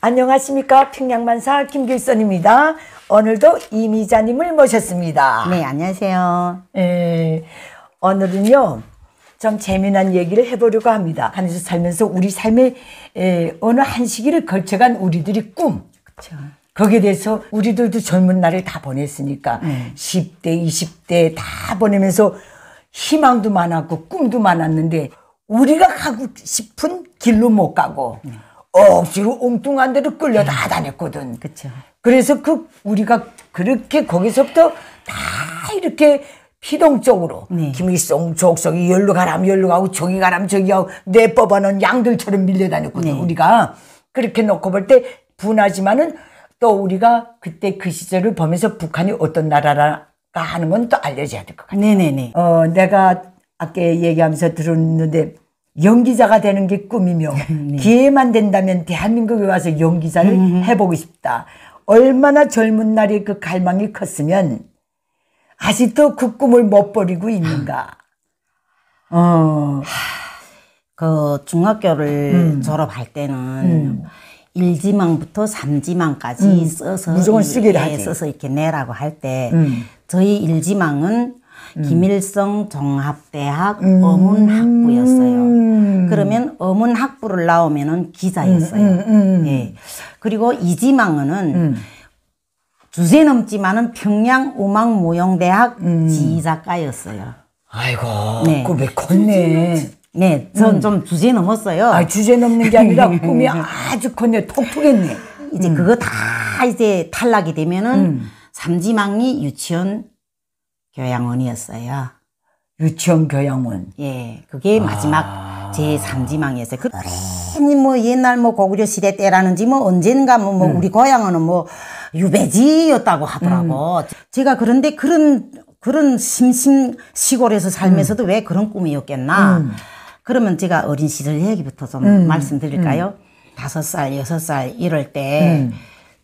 안녕하십니까 평양만사 김길선입니다. 오늘도 이미자님을 모셨습니다. 네 안녕하세요. 예, 오늘은요 좀 재미난 얘기를 해보려고 합니다. 하에서 살면서 우리 삶의 예, 어느 한 시기를 걸쳐간 우리들이 꿈. 그렇죠. 거기에 대해서 우리들도 젊은 날을 다 보냈으니까 음. 10대, 20대 다 보내면서 희망도 많았고 꿈도 많았는데 우리가 가고 싶은 길로 못 가고 음. 억지로 엉뚱한 데로 끌려다 네. 다녔거든. 그렇죠. 그래서 그 우리가 그렇게 거기서부터 다 이렇게 피동적으로 네. 김일성, 족성이 열로 가라면 열로 가고 저기 가라면 저기 가고내 뽑아놓은 양들처럼 밀려다녔거든 네. 우리가 그렇게 놓고 볼 때 분하지만은 또 우리가 그때 그 시절을 보면서 북한이 어떤 나라라 하는 건 또 알려줘야 될 것 같아요. 네네네. 어 내가 아까 얘기하면서 들었는데 연기자가 되는 게 꿈이며 네. 기회만 된다면 대한민국에 와서 연기자를 음. 해보고 싶다. 얼마나 젊은 날에 그 갈망이 컸으면 아직도 그 꿈을 못 버리고 있는가. 어. 그 중학교를 음. 졸업할 때는 음. 1지망부터 3지망까지 음. 써서 무조건 쓰기를 예, 써서 이렇게 내라고 할때 음. 저희 1지망은 음. 김일성 종합대학 음. 어문학부였어요. 음. 그러면 어문학부를 나오면은 기자였어요. 예. 그리고 이지망은 주제 넘지만은 평양 음악무용대학 음. 지휘작가였어요. 아이고, 네. 꿈에 컸네. 네, 전좀 음. 주제 넘었어요. 아, 주제 넘는 게 아니라 꿈이 아주 컸네. 통통했네. 이제 음. 그거 다 이제 탈락이 되면은 삼지망이 유치원 교양원이었어요. 유치원 교양원. 예, 그게 아. 마지막 아. 제 3지망이었어요. 그, 괜히 뭐 옛날 뭐 고구려 시대 때라는지 뭐 언젠가 뭐, 뭐 음. 우리 고향은 뭐 유배지였다고 하더라고. 음. 제가 그런데 그런 그런 심심 시골에서 살면서도 음. 왜 그런 꿈이었겠나. 음. 그러면 제가 어린 시절 얘기부터 좀 음. 말씀드릴까요? 음. 다섯 살, 여섯 살 이럴 때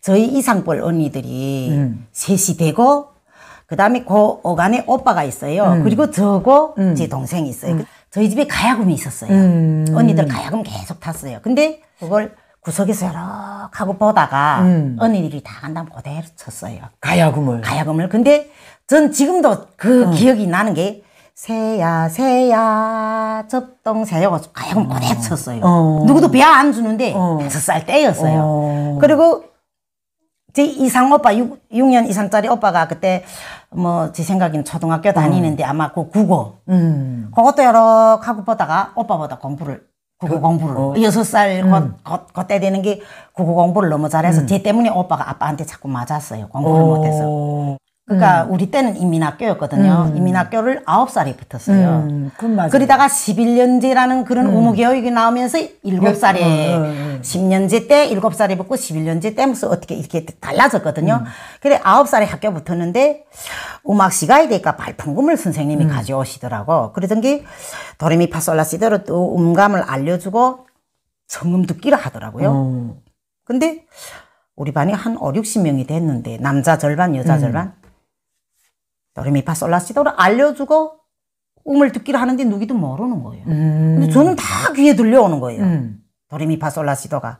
저희 이상벌 언니들이 셋이 되고 그 다음에 그 어간에 오빠가 있어요. 음. 그리고 저고 음. 제 동생이 있어요. 음. 그 저희 집에 가야금이 있었어요. 음. 언니들 가야금 계속 탔어요. 근데 그걸 구석에서 여러 하고 보다가 음. 언니들이 다 간다면 그대로 쳤어요. 가야금을. 가야금을. 근데 전 지금도 그 음. 기억이 나는 게 새야 새야 접동새요 가야금 그대로 어. 쳤어요. 어. 누구도 배 안 주는데 어. 다섯 어. 살 때였어요. 어. 그리고 제 이상 오빠 6, 6년 이상짜리 오빠가 그때 뭐, 제 생각에는 초등학교 다니는데 음. 아마 그 국어. 음. 그것도 여러 하고 보다가 오빠 보다 공부를, 국어 그, 공부를. 어. 여섯 살 음. 곧, 곧, 때 되는 게 국어 공부를 너무 잘해서 음. 쟤 때문에 오빠가 아빠한테 자꾸 맞았어요. 공부를 못해서. 그러니까 음. 우리 때는 이민학교였거든요 음. 인민학교를 아홉 살에 붙었어요. 음, 그러다가 11년제라는 그런 음. 우무교육이 나오면서 7 살에 음. 10년제 때7 살에 붙고 11년제 때 무슨 어떻게 이렇게 달라졌거든요. 음. 그래 9 살에 학교 붙었는데 음악 시간이 되니까 발품금을 선생님이 음. 가져오시더라고. 그러던 게 도레미파솔라시대로 또 음감을 알려주고 성음 듣기를 하더라고요. 어. 근데 우리 반이 한 5, 60명이 됐는데 남자 절반, 여자 절반 도레미파 솔라시도를 알려주고 음을 듣기로 하는데 누기도 모르는 거예요. 음. 근데 저는 다 귀에 들려오는 거예요. 음. 도레미파 솔라시도가.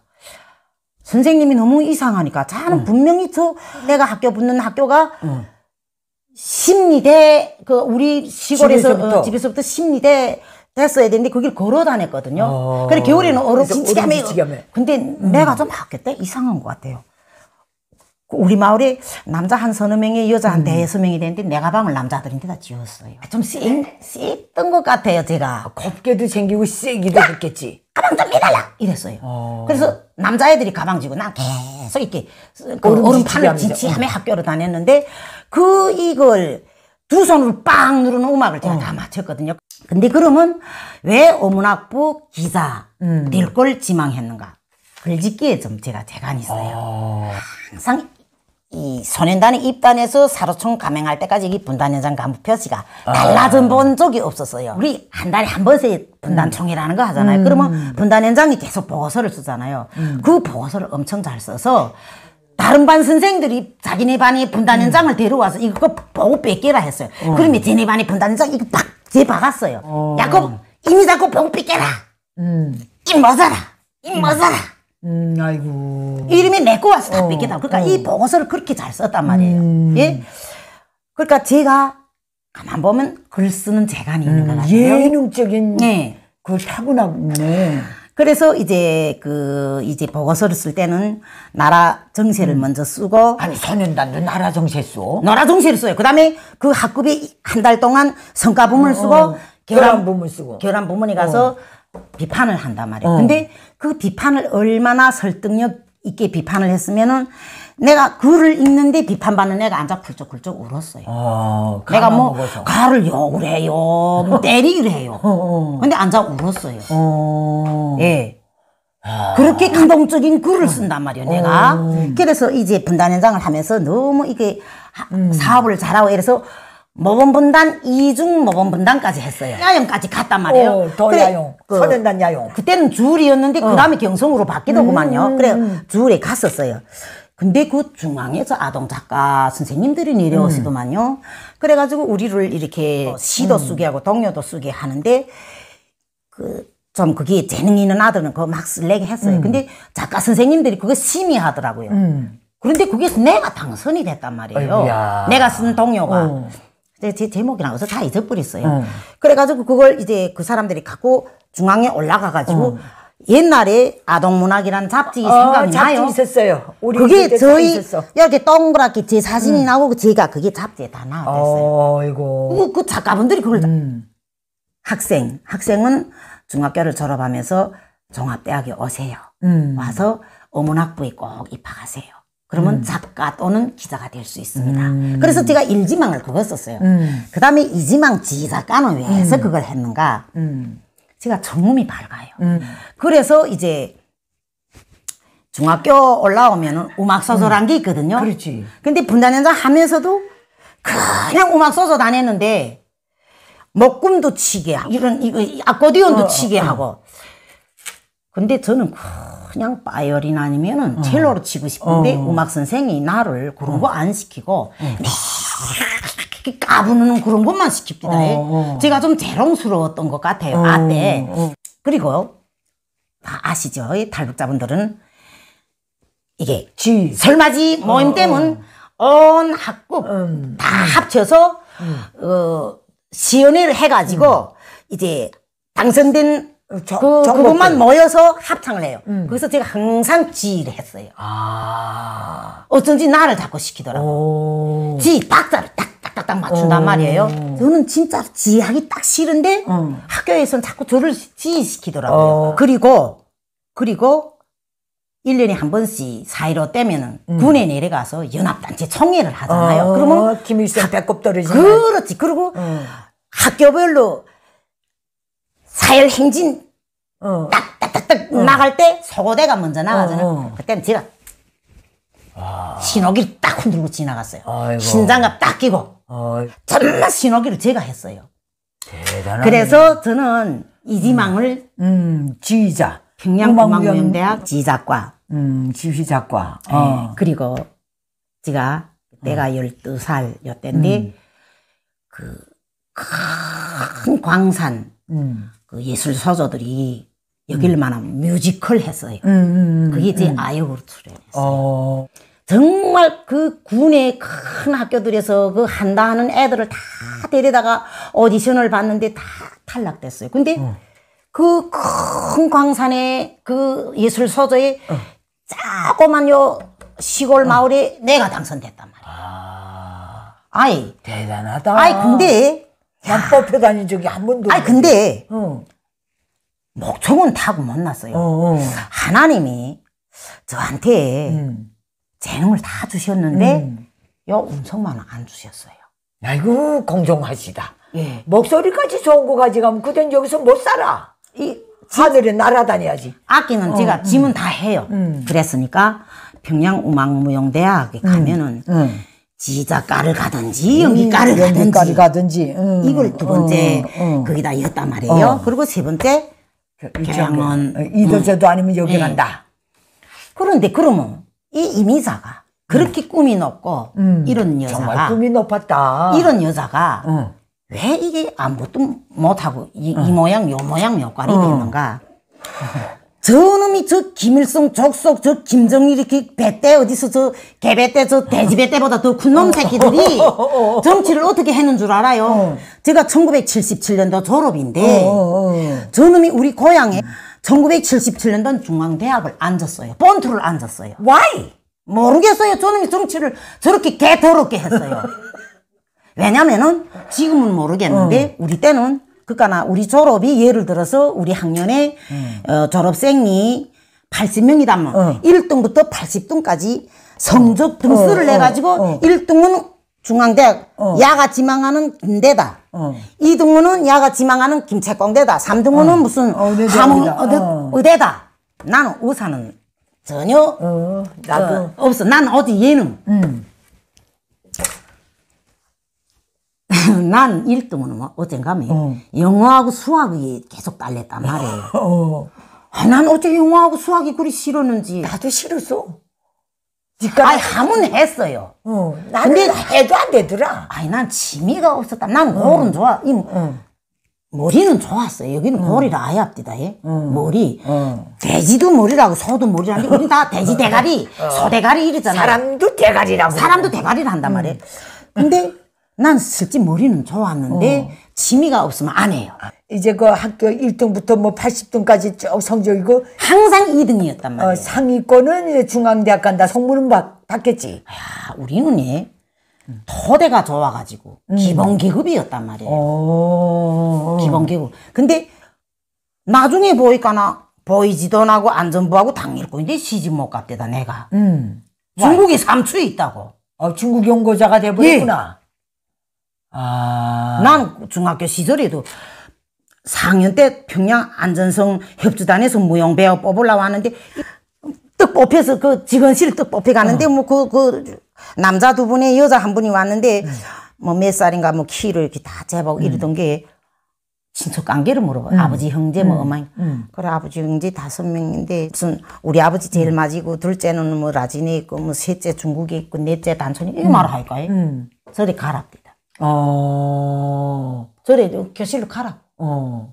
선생님이 너무 이상하니까 저는 음. 분명히 저 내가 학교 붙는 학교가 음. 십리대그 우리 시골에서 집에서부터, 어, 집에서부터 십리대 됐어야 되는데 그길 걸어 다녔거든요. 어. 그래 겨울에는 얼음 진치하에 근데 음. 내가 좀바뀌었때 이상한 것 같아요. 우리 마을에 남자 한 서너 명에 여자 한 음. 대여섯 명이 되는데 내 가방을 남자들한테 다 지웠어요. 아, 좀 쎄, 쎄던 것 같아요, 제가. 아, 곱게도 챙기고 쎄기도 했겠지. 가방 좀 내달라! 이랬어요. 어. 그래서 남자애들이 가방 지고 난 계속 이렇게 그 오른팔을 어. 지치하며 학교를 다녔는데 그 이걸 두 손으로 빵 누르는 음악을 제가 어. 다 맞췄거든요. 근데 그러면 왜 어문학부 기자 음. 될걸 지망했는가? 글짓기에 좀 제가 재간이 있어요. 어. 항상 이 소년단의 입단에서 사로총 감행할 때까지 이 분단 현장 간부 표시가 달라진 본 적이 없었어요. 우리 한 달에 한 번씩 분단총이라는 거 하잖아요. 음. 그러면 분단 현장이 계속 보고서를 쓰잖아요. 음. 그 보고서를 엄청 잘 써서 다른 반 선생들이 자기네 반이 분단 현장을 음. 데려와서 이거 보고 뺏기라 했어요. 어. 그러면 제네 반이 분단 현장 이거 팍 재박았어요. 어. 야곱 이미 자꾸 그 보고 뺏겨라. 음. 이 모자라. 이 음. 모자라. 음, 아이고. 이름이 내꺼 와서 다 어, 뺏기다 그러니까 어. 이 보고서를 그렇게 잘 썼단 말이에요. 음. 예? 그러니까 제가 가만 보면 글 쓰는 재간이 있는 거 음, 같아요. 예능적인 네. 그 타고났네. 그래서 이제 그 이제 보고서를 쓸 때는 나라 정세를 음. 먼저 쓰고 아니 소년단도 나라 정세 써 나라 정세를 써요. 그다음에 그 학급이 한 달 동안 성과부문을 어, 쓰고 어, 교란 부문 쓰고 교란 부문에 가서 어. 비판을 한단 말이에요. 어. 근데 그 비판을 얼마나 설득력 있게 비판을 했으면은 내가 글을 읽는데 비판받는 애가 앉아 굴쩍굴쩍 울었어요. 어, 내가 뭐 먹어서. 가를 욕을 해요, 뭐 때리기를 해요. 어, 어. 근데 앉아 울었어요. 어. 예. 그렇게 감동적인 아. 글을 쓴단 말이에요, 어. 내가. 그래서 이제 분단 현장을 하면서 너무 이게 음. 사업을 잘하고 이래서 모범분단, 이중 모범분단까지 했어요. 야영까지 갔단 말이에요. 어, 더 그래, 야영. 그, 선연단 야영. 그때는 줄이었는데, 어. 그 다음에 경성으로 바뀌더구만요. 음. 그래, 줄에 갔었어요. 근데 그 중앙에서 아동 작가 선생님들이 내려오시더만요. 음. 그래가지고 우리를 이렇게 어, 시도 쓰게 음. 하고 동료도 쓰게 하는데, 그, 좀 그게 재능 있는 아들은 그거 막 쓰려고 했어요. 음. 근데 작가 선생님들이 그거 심의하더라고요. 음. 그런데 그게 내가 당선이 됐단 말이에요. 어이구야. 내가 쓴 동료가. 어. 제 제목이 나와서 다 잊어버렸어요. 어. 그래가지고 그걸 이제 그 사람들이 갖고 중앙에 올라가가지고 어. 옛날에 아동문학이라는 잡지 어, 생각이 잡지 나요. 있었어요. 우리 그게 저희 이렇게 동그랗게 제 사진이 음. 나오고 제가 그게 잡지에 다 나왔어요. 어이고. 그, 그 작가분들이 그걸 음. 학생 학생은 중학교를 졸업하면서 종합대학에 오세요. 음. 와서 어문학부에 꼭 입학하세요. 그러면 음. 작가 또는 기자가 될 수 있습니다. 음. 그래서 제가 일지망을 그거 썼어요. 음. 그 다음에 이지망 지작가는왜 음. 해서 그걸 했는가? 음. 제가 정음이 밝아요. 음. 그래서 이제 중학교 올라오면 음악소설한 게 있거든요. 그렇지. 근데 분단현장 하면서도 그냥 음악소설 다녔는데 목금도 치게 하고 이런, 이거 아코디언도 어, 어, 치게 어, 하고 근데 저는 그냥 바이올린 아니면은 어. 첼로로 치고 싶은데 어. 음악 선생이 나를 그런 거 안 시키고 어. 이렇게 까부는 그런 것만 시킵니다. 어, 예. 어. 제가 좀 재롱스러웠던 것 같아요. 아 때. 그리고 다 아시죠? 탈북자분들은 이게 지. 설맞이 모임 때문 온 학급 음. 다 합쳐서 음. 어, 시연회를 해가지고 음. 이제 당선된 저, 그, 그것만 모여서 합창을 해요. 음. 그래서 제가 항상 지를 했어요. 아. 어쩐지 나를 자꾸 시키더라고. 오. 지 박자를 딱딱딱딱 맞춘단 오. 말이에요. 저는 진짜 지 하기 딱 싫은데 음. 학교에서는 자꾸 저를 지 시키더라고요. 어. 그리고 그리고 1년에 한 번씩 사이로 떼면은 음. 군에 내려가서 연합단체 총회를 하잖아요. 어. 그러면 김일성 배꼽 떨어지 그렇지. 그리고 어. 학교별로 사열 행진 어. 딱딱딱딱 어. 나갈 때소고대가 먼저 나가잖아. 어. 그때는 제가 아. 신호기를 딱 흔들고 지나갔어요. 아이고. 신장갑 딱 끼고 아. 어. 정말 신호기를 제가 했어요. 대단하네. 그래서 저는 이지망을 음. 음. 지휘자 평양공항무대학 지휘작과 음, 지휘작과 네, 어. 그리고 제가 내가 어. 12살 요때인데 음. 그큰 광산 음. 그 예술 서저들이 여길 음. 만한 뮤지컬 했어요. 음, 음, 그게 이제 아역으로 출연했어요. 어. 정말 그 군의 큰 학교들에서 그 한다 하는 애들을 다 데려다가 오디션을 봤는데 다 탈락됐어요. 근데 어. 그큰 광산에 그 예술 서저에 어. 자그만 요 시골 어. 마을에 어. 내가 당선됐단 말이야. 아. 아이. 대단하다. 아이, 근데 난 뽑혀 다닌 적이 한 번도 아니 근데 어. 목청은 타고 못났어요. 어, 어. 하나님이 저한테 음. 재능을 다 주셨는데 음. 요 음성만 안 주셨어요. 아이고 공정하시다. 예. 목소리까지 좋은 거 가져가면 그땐 여기서 못 살아. 이 하늘에 날아다녀야지. 아끼는 제가 짐은 다 해요. 음. 그랬으니까 평양 음악무용대학에 음. 가면은 음. 지자 까를 가든지 여기 까를 음, 가든지, 가든지, 가 음, 이걸 두 번째 음, 음. 거기다 였단 말이에요. 어. 그리고 세 번째 개항은 어, 이도저도 음. 아니면 여기 네. 간다. 그런데 그러면 이 이미자가 그렇게 꿈이 높고 이런 여자가 정말 꿈이 높았다. 이런 여자가 어. 왜 이게 아무것도 못하고 이, 이 어. 모양 요 모양 요깔이 되는가? 저놈이 저 김일성 족속 저 김정일 이렇게 배때 어디서 저 개배때 저 돼지배때보다 더 큰 놈 새끼들이 어, 어, 어, 정치를 어떻게 했는 줄 알아요? 어. 제가 1977년도 졸업인데 어. 저놈이 우리 고향에 1977년도 중앙대학을 앉았어요. 본투를 앉았어요. Why? 모르겠어요. 저놈이 정치를 저렇게 개더럽게 했어요. 왜냐면은 지금은 모르겠는데 우리 때는 그러니까 우리 졸업이 예를 들어서 우리 학년에 음. 어, 졸업생이 80명이다 뭐. 어. 1등부터 80등까지 성적 등수를 어, 어, 내 가지고 1등은 어. 중앙대학 야가 지망하는 김대다. 어. 2등은 야가 지망하는 김채공대다 3등은 무슨 함흥 의대다. 나는 의사는 전혀 어, 나도 어, 없어. 난 어디 예능. 음. 난 1등은 뭐 어쩐가면 어. 영어하고 수학이 계속 딸렸단 말이에요. 어. 아, 난 어째 영어하고 수학이 그리 싫었는지. 나도 싫었어. 니가 아니 하면 했어요. 어. 나는 근데 해도 안 되더라. 아니 난 취미가 없었다. 난 골은 어. 좋아. 이 어. 머리는 좋았어요. 여기는 음. 어. 머리라 아예 앞뒤다 해. 음. 머리. 음. 돼지도 머리라고 소도 머리라는데 우리 다 돼지 대가리, 소 대가리 이러잖아. 사람도 대가리라고. 사람도 대가리를 한단 음. 말이에요. 근데 난 실제 머리는 좋았는데 어. 취미가 없으면 안 해요. 아, 이제 그 학교 1등부터 뭐 80등까지 쭉 성적이고 항상 2등이었단 어, 말이에요. 어, 상위권은 이제 중앙대학 간다. 성문은 받, 받겠지. 야, 우리는 예. 토대가 좋아가지고 음. 기본 계급이었단 말이에요. 오. 어. 기본 계급. 근데 나중에 보니까나 보이지도 나고 안전부하고 당일권인데 시집 못 갔대다 내가. 음. 중국이 삼수에 있다고. 어, 중국 연고자가 돼버렸구나. 예. 아. 난 중학교 시절에도 4학년 때 평양 안전성 협주단에서 무용 배우 뽑으려고 하는데 떡 뽑혀서 그 직원실 떡 뽑혀가는데 어. 뭐그 그 남자 두 분에 여자 한 분이 왔는데 음. 뭐몇 살인가 뭐 키를 이렇게 다 재보고 음. 이러던 게 친척 관계를 물어봐. 음. 아버지, 형제, 뭐, 음. 어머니. 음. 그래, 아버지, 형제 다섯 명인데, 무슨, 우리 아버지 제일 음. 맞이고, 둘째는 뭐, 라진에 있고, 뭐, 셋째 중국에 있고, 넷째 단촌이이 음. 말을 할까요? 저리 가랍 어. 저래 교실로 가라. 어.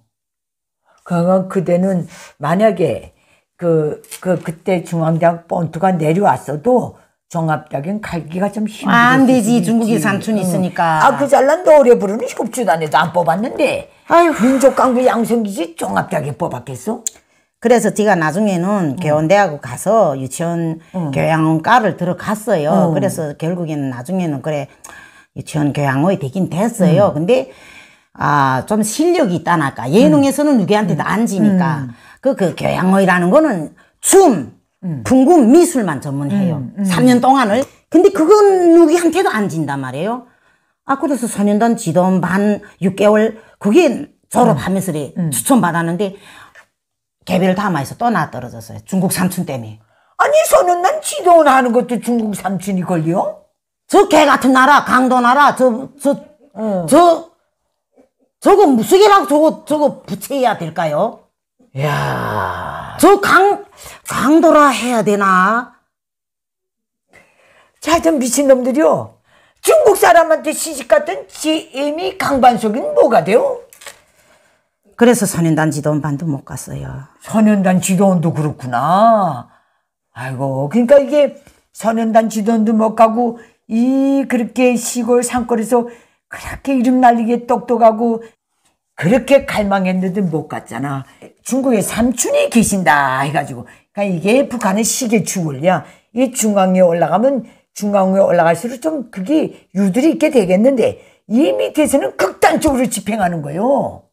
그러 그대는 만약에 그, 그, 그때 중앙대학 본투가 내려왔어도 종합적인 갈기가 좀 힘들어. 안 되지. 중국이 산촌이 있으니까. 아, 그 잘난 노래 부르는 협주단에도 안 뽑았는데. 아유. 민족 강구 양성기지 종합적인 뽑았겠어? 그래서 제가 나중에는 개원대학을 가서 유치원 음. 교양원과를 들어갔어요. 음. 그래서 결국에는 나중에는 그래. 유치원 교양의 되긴 됐어요. 음. 근데 아, 좀 실력이 있다나까. 예능에서는 음. 누구한테도 안 음. 지니까. 음. 그, 그 교양의라는 거는 춤, 풍금, 미술만 전문해요. 3년 동안을. 근데 그건 누구한테도 안 진단 말이에요. 아, 그래서 소년단 지도반 반 6개월, 그게 졸업하면서 음. 추천받았는데, 개별 담아서 또 나 떨어졌어요. 중국 삼촌 때문에. 아니, 소년단 지도원 하는 것도 중국 삼촌이 걸려? 저개 같은 나라, 강도 나라, 저, 저, 어. 저, 저거 무슨이라고 저거, 저거 부채해야 될까요? 이야. 저 강, 강도라 해야 되나? 자좀 미친놈들이요. 중국 사람한테 시집갔던 지엠이 강반석인 뭐가 돼요? 그래서 선현단 지도원반도 못 갔어요. 선현단 지도원도 그렇구나. 아이고, 그러니까 이게 선현단 지도원도 못 가고 이 그렇게 시골 산골에서 그렇게 이름 날리게 똑똑하고 그렇게 갈망했는데 도못 갔잖아. 중국에 삼촌이 계신다 해가지고 그러니까 이게 북한의 시계 축을요. 이 중앙에 올라가면 중앙에 올라갈수록 좀 그게 유들이 있게 되겠는데 이 밑에서는 극단적으로 집행하는 거요.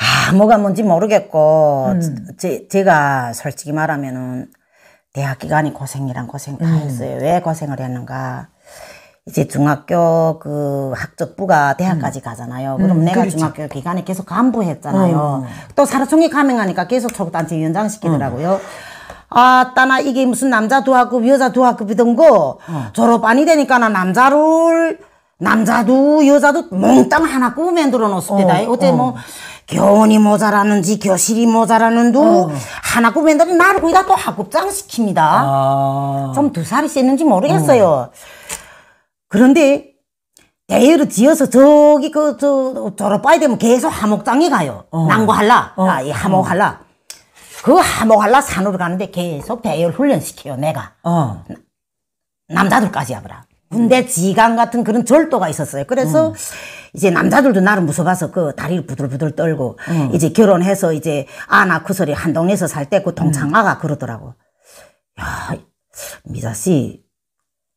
아, 뭐가 뭔지 모르겠고, 음. 제, 제가 솔직히 말하면은 대학 기간이 고생이란 고생 다 음. 했어요. 음. 왜 고생을 했는가? 이제 중학교 그 학적부가 대학까지 음. 가잖아요. 그럼 음, 내가 그렇죠. 중학교 기간에 계속 간부했잖아요. 음. 또 사라총기 감행하니까 계속 초구단체 연장시키더라고요. 아, 따나 이게 무슨 남자 두 학급, 여자 두 학급이던 거 어. 졸업 안이 되니까 나 남자를 남자도 여자도 몽땅 하나 꾸면 들어 놓습니다. 어, 어째 어. 뭐 교원이 모자라는지 교실이 모자라는 두 어. 한학급애들이 나를 거기다 또 학급장 시킵니다. 아. 좀두 살이 셌는지 모르겠어요. 어. 그런데 대회를 지어서 저기 그저 졸업봐야 되면 계속 하목장에 가요. 어. 난고할라, 어. 아, 이 하목할라. 그 하목할라 산으로 가는데 계속 배회 훈련시켜요. 내가 어. 남자들까지 하더라. 군대 지강 같은 그런 절도가 있었어요. 그래서 음. 이제 남자들도 나를 무서워서 그 다리를 부들부들 떨고 음. 이제 결혼해서 이제 아나 쿠설이 한 동네에서 살 때 그 동창아가 음. 그러더라고. 야 미자 씨,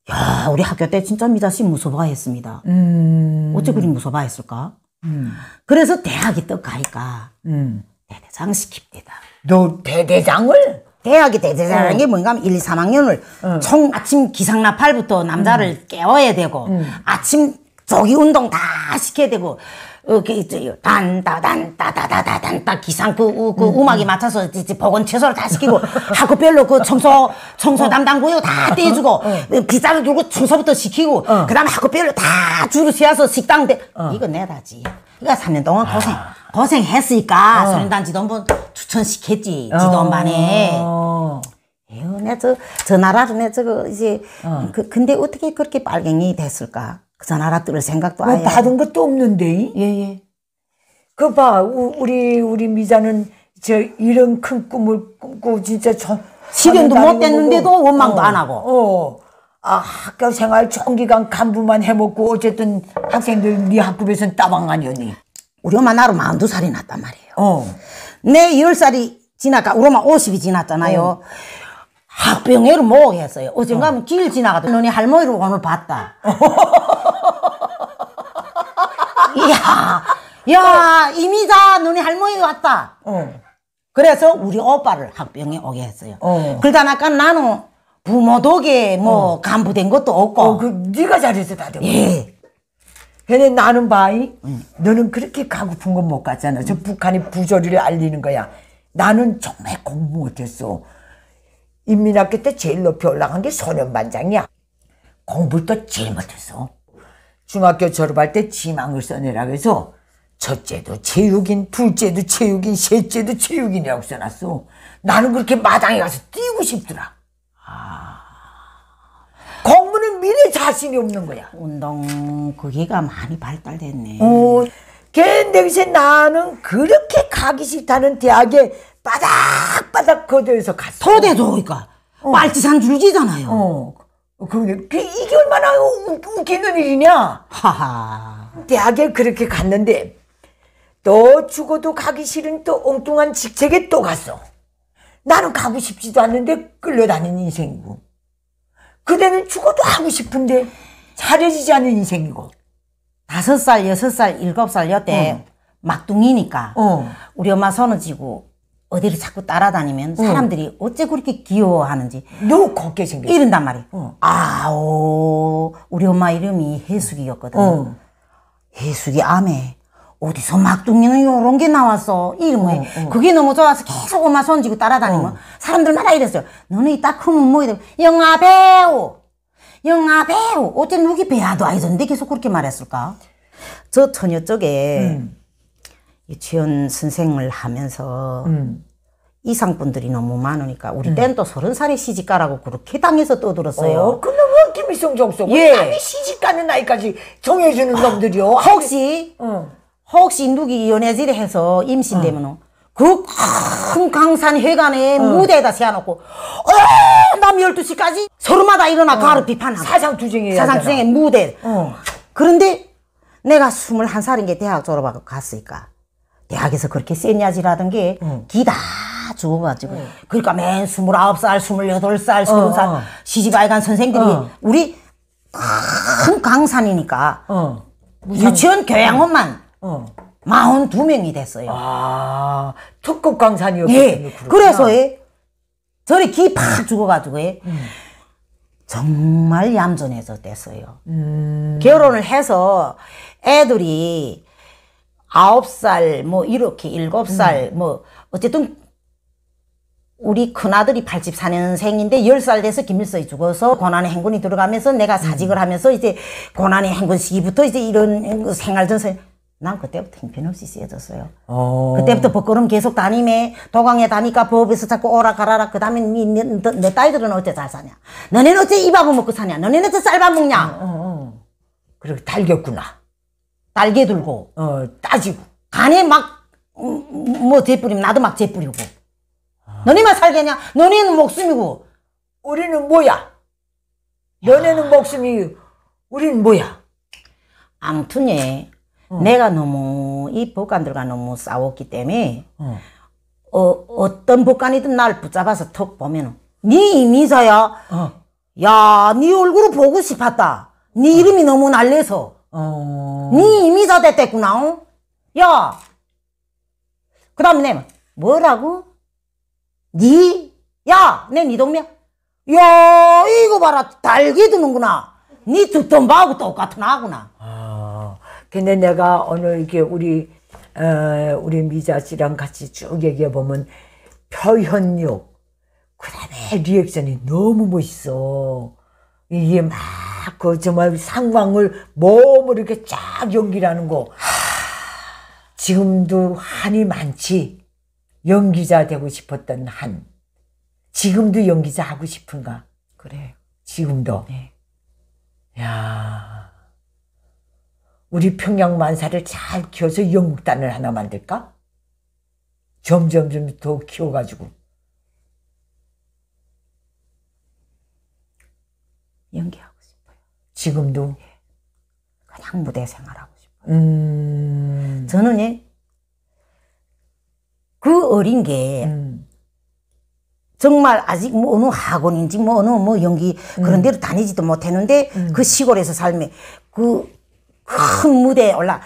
야 우리 학교 때 진짜 미자 씨 무서워했습니다. 음. 어째 그리 무서워했을까? 음. 그래서 대학이 떡가니까 음. 대대장 시킵니다. 너 대대장을? 대학이 대대라는 게 어. 뭔가 하면 1, 3학년을 어. 총 아침 기상나팔부터 남자를 음. 깨워야 되고 음. 아침 조기 운동 다 시켜야 되고 단따단따다다단따 기상 그, 그 음, 음악에 음. 맞춰서 보건 최소를 다 시키고 학급별로 그 청소 청소 어. 담당 구역 다 어. 떼주고 어. 비자를 들고 청소부터 시키고 그다음 에 학급별로 다 줄을 세워서 식당 대 이거 내다지 그러니까 3년 동안 고생. 아. 고생했으니까 어. 소년단 지도부 추천시켰지 지도반에 어. 내저 저 나라를 내 저거 이제 어. 그, 근데 어떻게 그렇게 빨갱이 됐을까 그 나라 들 생각도 뭐 아예 받은 것도 없는데 예예 그봐 우리 우리 미자는 저 이런 큰 꿈을 꾸고 진짜 전 실현도 못 됐는데도 원망도 어. 안 하고 어. 아, 학교 생활 총기간 간부만 해먹고 어쨌든 학생들 네 학급에선 따방 아니었니? 우리 엄마 나로 42살이 났단 말이에요. 어. 내 10살이 지나가, 우리 엄마 50이 지났잖아요. 어. 학병회로 모으겠어요. 어젠가 어. 하면 어. 길 지나가도 너네 할머니를 오늘 봤다. 이야, 야, 이미자 너네 할머니 왔다. 어. 그래서 우리 오빠를 학병에 오게 했어요. 어. 그러다 나까 나는 부모 덕에 뭐 간부된 것도 없고. 어, 그 네가 잘했어 다들. 예. 근데 나는 바이 너는 그렇게 가고픈 건 못 갔잖아. 저 북한이 부조리를 알리는 거야. 나는 정말 공부 못했어. 인민학교 때 제일 높이 올라간 게 소년반장이야. 공부도 를 제일 못했어. 중학교 졸업할 때 지망을 써내라 그래서 첫째도 체육인, 둘째도 체육인, 셋째도 체육인이라고 써놨어. 나는 그렇게 마당에 가서 뛰고 싶더라. 미래 자신이 없는 거야. 운동 거기가 그 많이 발달됐네. 어, 걔냄새 나는 그렇게 가기 싫다는 대학에 바닥바닥 거들여서 갔어. 서대도 그러니까 어. 빨치산 줄지잖아요. 어. 근데 이게 얼마나 웃기는 일이냐. 하하. 대학에 그렇게 갔는데 너 죽어도 가기 싫은 또 엉뚱한 직책에 또 갔어. 나는 가고 싶지도 않는데 끌려다니는 인생이고. 그대는 죽어도 하고 싶은데 잘해지지 않는 인생이고. 다섯 살, 여섯 살, 일곱 살여태 어. 막둥이니까 어. 우리 엄마 손을 쥐고 어디를 자꾸 따라다니면 어. 사람들이 어. 어째 그렇게 귀여워하는지 너무 곱게 생겼어 이런단 말이야 어. 아오 우리 엄마 이름이 해숙이였거든 어. 해숙이 암에 어디서 막둥이는 요런 게 나왔어. 이름에. 어, 어. 그게 너무 좋아서 계속 엄마 손지고 따라다니는 거. 어. 사람들마다 이랬어요. 너는 이따 크면 뭐 이래. 영화 배우! 영화 배우! 어째 누기 배아도 아니던데 계속 그렇게 말했을까? 저 처녀 쪽에 음. 유치원 선생을 하면서 음. 이상분들이 너무 많으니까 우리 음. 땐또 서른 살에 시집가라고 그렇게 당해서 떠들었어요. 어, 근데 왜 김일성 정석? 성 예. 시집가는 나이까지 정해주는 놈들이요? 혹시 어. 혹시 누기 연애질에 해서 임신되면 어. 그큰 강산 회관에 어. 무대에다 세워놓고 어, 밤 12시까지 서로마다 일어나 어. 가로 비판하고 사상투쟁이에요 사상투쟁의 무대 어. 그런데 내가 21살인 게 대학 졸업하고 갔으니까 대학에서 그렇게 쎈야지라던게 응. 어. 기다 죽어가지고 응. 어. 그러니까 맨 29살 28살 30살 어, 어. 시집아이간 선생들이 어. 우리 큰 강산이니까 어. 유치원 교양원만 어. 42명이 됐어요. 아, 특급 강산이었군요. 예. 그래서 예, 저리 기팍 죽어가지고 예, 음. 정말 얌전해서 됐어요. 음. 결혼을 해서 애들이 아홉 살, 뭐, 이렇게, 일곱 음. 살, 음. 뭐, 어쨌든, 우리 큰아들이 84년생인데 10살 돼서 김일성이 죽어서 고난의 행군이 들어가면서 내가 사직을 음. 하면서 이제 고난의 행군 시기부터 이제 이런 생활 전선 난 그때부터 형편없이 쓰여졌어요. 어. 그때부터 법걸음 계속 다니매 도강에 다니까 법에서 자꾸 오라 가라라 그 다음에 네, 너, 너 딸들은 어째 잘 사냐 너네는 어째 이밥을 먹고 사냐 너네는 어째 쌀밥 먹냐 어, 어, 어, 그렇게 달겼구나 달게 들고 어. 어, 따지고 간에 막뭐 음, 음, 재뿌리면 나도 막 재뿌리고 아. 너네만 살겠냐 너네는 목숨이고 우리는 뭐야 너네는 목숨이 우리는 뭐야 아무튼 예 어. 내가 너무 이 법관들과 너무 싸웠기 때문에 어. 어, 떤 법관이든 날 붙잡아서 턱 보면은 네이미사야 어. 야네 얼굴을 보고 싶었다 네 어. 이름이 너무 날려서 어. 네이미사 됐댔구나 야그 다음에 내 뭐라고? 네? 야내네 동네 야 이거 봐라 달기 드는구나 네 두통 바하고 똑같은 아구나 근데 내가 오늘 이렇게 우리 어, 우리 미자 씨랑 같이 쭉 얘기해 보면 표현력 그다음에 리액션이 너무 멋있어. 이게 막 그 정말 상황을 몸으로 이렇게 쫙 연기라는 거. 하, 지금도 한이 많지. 연기자 되고 싶었던 한. 지금도 연기자 하고 싶은가? 그래요. 지금도. 네. 야. 우리 평양 만사를 잘 키워서 영국단을 하나 만들까? 점점점 더 키워가지고. 연기하고 싶어요. 지금도? 예. 그냥 무대 생활하고 싶어요. 음... 저는 예, 그 어린 게 음. 정말 아직 뭐 어느 학원인지 뭐 어느 뭐 연기 그런 음. 데로 음. 다니지도 못했는데 음. 그 시골에서 삶에 그큰 무대에 올라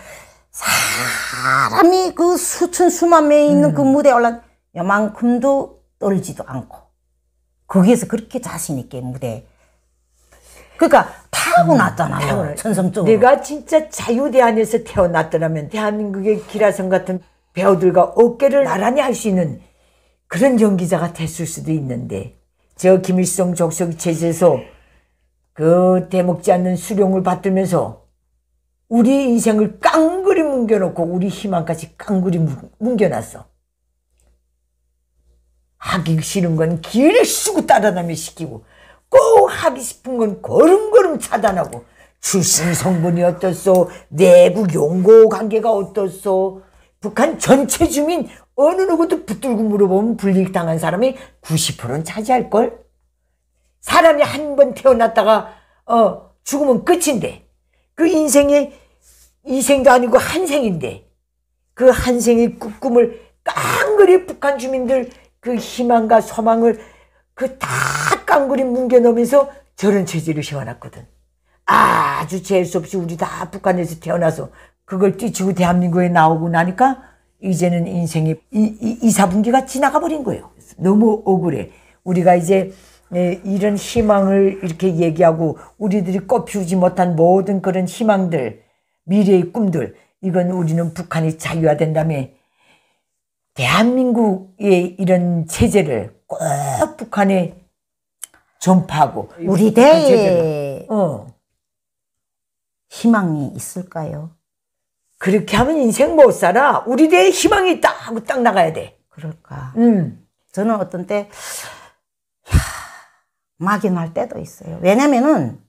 사람이 그 수천 수만 명 있는 그 음. 무대에 올라 요만큼도 떨지도 않고 거기에서 그렇게 자신 있게 무대 그러니까 타고났잖아요 음, 천성적으로 내가 진짜 자유대안에서 태어났더라면 대한민국의 기라성 같은 배우들과 어깨를 나란히 할 수 있는 그런 연기자가 됐을 수도 있는데 저 김일성 족속 체제에서 그 대목지 않는 수령을 받들면서 우리 인생을 깡그리 뭉겨놓고 우리 희망까지 깡그리 뭉겨놨어. 하기 싫은 건 길을 쓰고 따라다며 시키고 꼭 하기 싶은 건 걸음걸음 차단하고 출신 성분이 어떻소 내부 용고 관계가 어떻소 북한 전체 주민 어느 누구도 붙들고 물어보면 불이익당한 사람이 90%는 차지할걸? 사람이 한 번 태어났다가 어 죽으면 끝인데 그 인생이 이생도 아니고 한생인데 그 한생의 꿈을 깡그리 북한 주민들 그 희망과 소망을 그 다 깡그리 뭉개놓으면서 저런 체질을 세워놨거든. 아주 재수 없이 우리 다 북한에서 태어나서 그걸 뛰치고 대한민국에 나오고 나니까 이제는 인생이 이, 이, 이사분기가 지나가 버린 거예요. 너무 억울해. 우리가 이제 네, 이런 희망을 이렇게 얘기하고 우리들이 꽃피우지 못한 모든 그런 희망들, 미래의 꿈들, 이건 우리는 북한이 자유화된다며 대한민국의 이런 체제를 꼭 북한에 전파하고 우리 대의 어. 희망이 있을까요? 그렇게 하면 인생 못 살아. 우리 대에 희망이 있다 하고 딱 나가야 돼. 그럴까. 음. 저는 어떤 때 막연할 때도 있어요. 왜냐면은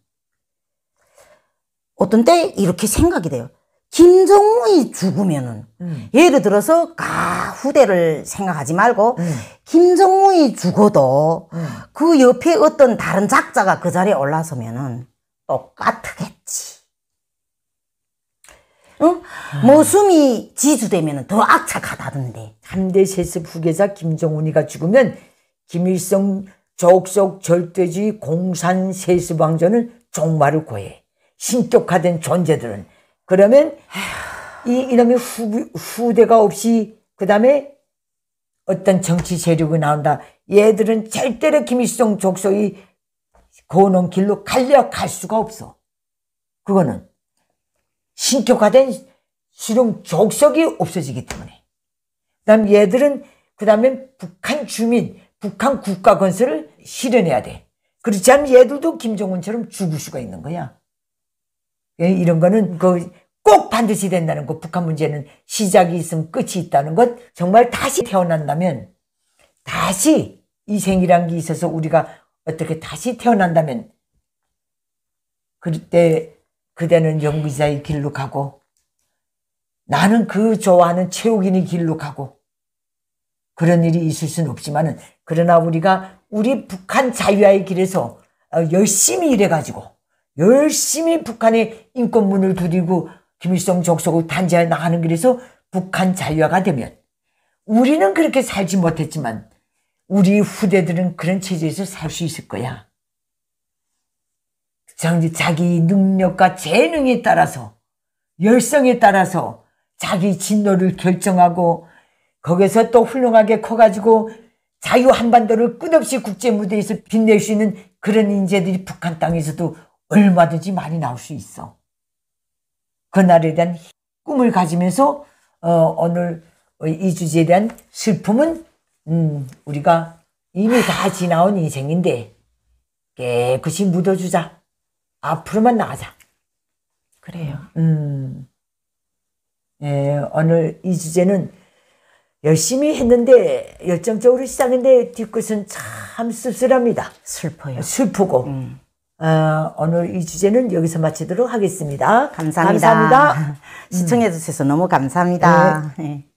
어떤 때 이렇게 생각이 돼요. 김정은이 죽으면은 음. 예를 들어서 가 후대를 생각하지 말고 음. 김정은이 죽어도 음. 그 옆에 어떤 다른 작자가 그 자리에 올라서면은 똑같겠지. 응? 음. 모순이 지수되면 더 악착하다던데. 3대 세습 후계자 김정은이가 죽으면 김일성 족속 절대주의 공산 세습왕전을 종말을 고해 신격화된 존재들은 그러면 이 이놈의 후, 후대가 없이 그 다음에 어떤 정치 세력이 나온다. 얘들은 절대로 김일성 족속이 고는 길로 갈려갈 수가 없어. 그거는 신격화된 실용 족속이 없어지기 때문에. 그 다음 에 얘들은 그 다음에 북한 주민, 북한 국가 건설을 실현해야 돼. 그렇지 않으면 얘들도 김정은처럼 죽을 수가 있는 거야. 예, 이런 거는 그 꼭 반드시 된다는 거. 북한 문제는 시작이 있으면 끝이 있다는 것. 정말 다시 태어난다면 다시 이 생이란 게 있어서 우리가 어떻게 다시 태어난다면 그때 그대는 연구자의 길로 가고 나는 그 좋아하는 체육인의 길로 가고 그런 일이 있을 수는 없지만은 그러나 우리가 우리 북한 자유화의 길에서 어, 열심히 일해가지고 열심히 북한의 인권문을 두드리고 김일성 적소국 단지하 나가는 길에서 북한 자유화가 되면 우리는 그렇게 살지 못했지만 우리 후대들은 그런 체제에서 살 수 있을 거야. 자기 능력과 재능에 따라서 열성에 따라서 자기 진로를 결정하고 거기서 또 훌륭하게 커가지고 자유 한반도를 끝없이 국제 무대에서 빛낼 수 있는 그런 인재들이 북한 땅에서도 얼마든지 많이 나올 수 있어. 그날에 대한 꿈을 가지면서 어, 오늘 이 주제에 대한 슬픔은 음, 우리가 이미 다 지나온 인생인데 깨끗이 묻어주자. 앞으로만 나가자. 그래요. 음, 예, 오늘 이 주제는 열심히 했는데 열정적으로 시작했는데 뒤끝은참 씁쓸합니다. 슬퍼요. 슬프고. 음. 어, 오늘 이 주제는 여기서 마치도록 하겠습니다. 감사합니다. 감사합니다. 시청해주셔서 너무 감사합니다. 네. 네.